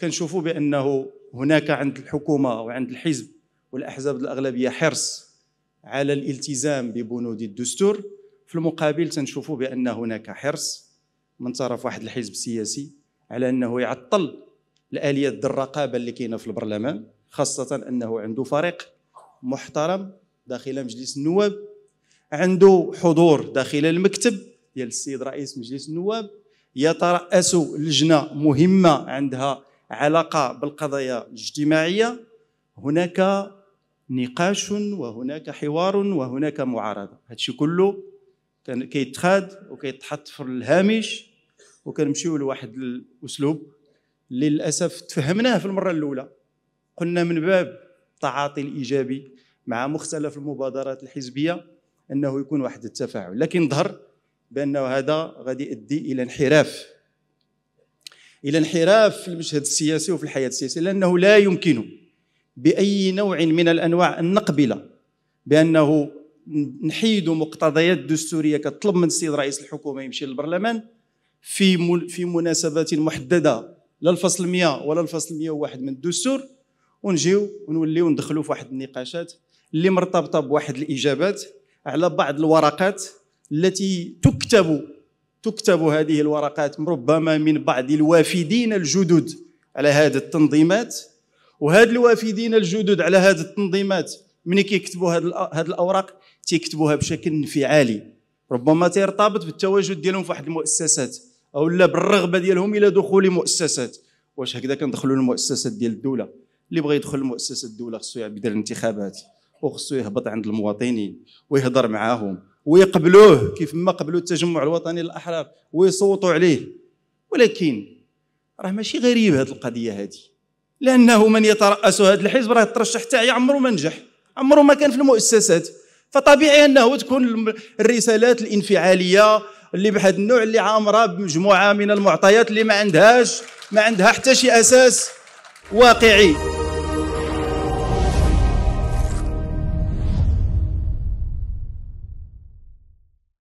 كنشوفوا بانه هناك عند الحكومه وعند الحزب والاحزاب الاغلبيه حرص على الالتزام ببنود الدستور في المقابل تنشوفوا بان هناك حرص من طرف واحد الحزب السياسي على انه يعطل الاليات الرقابه اللي كاينه في البرلمان خاصه انه عنده فريق محترم داخل مجلس النواب عنده حضور داخل المكتب ديال السيد رئيس مجلس النواب يتراس لجنه مهمه عندها علاقه بالقضايا الاجتماعيه هناك نقاش وهناك حوار وهناك معارضه هادشي كله كان كيتخاد وكيتحط في الهامش وكنمشيو لواحد الاسلوب للاسف تفهمناه في المره الاولى قلنا من باب التعاطي الايجابي مع مختلف المبادرات الحزبيه انه يكون واحد التفاعل لكن ظهر بانه هذا غادي يؤدي الى انحراف الى انحراف في المشهد السياسي وفي الحياه السياسيه لانه لا يمكن باي نوع من الانواع ان نقبل بانه نحيد مقتضيات دستوريه كطلب من السيد رئيس الحكومه يمشي للبرلمان في في مناسبات محدده لا الفصل 100 ولا الفصل 101 من الدستور ونجيو ونوليو ندخلوا في واحد النقاشات اللي مرتبطه بواحد الاجابات على بعض الورقات التي تكتب تكتب هذه الورقات ربما من بعض الوافدين الجدد على هذه التنظيمات وهاد الوافدين الجدد على هذه التنظيمات ملي كيكتبوا هذه الاوراق تيكتبوها بشكل انفعالي ربما تيرتبط بالتواجد ديالهم في واحد المؤسسات او لا بالرغبه ديالهم الى دخول مؤسسات واش هكذا كندخلوا للمؤسسات ديال الدوله اللي بغى يدخل المؤسسة الدوله خصو يعبد الانتخابات وخصو يهبط عند المواطنين ويهضر معاهم ويقبلوه كيف ما قبلوا التجمع الوطني للاحرار ويصوتوا عليه ولكن راه ماشي غريب هذه القضيه هذه لانه من يتراس هذا الحزب راه ترشح حتى عمره ما نجح عمره ما كان في المؤسسات فطبيعي انه تكون الرسالات الانفعاليه اللي بحد النوع اللي عامره بمجموعه من المعطيات اللي ما عندهاش ما عندها حتى شي اساس واقعي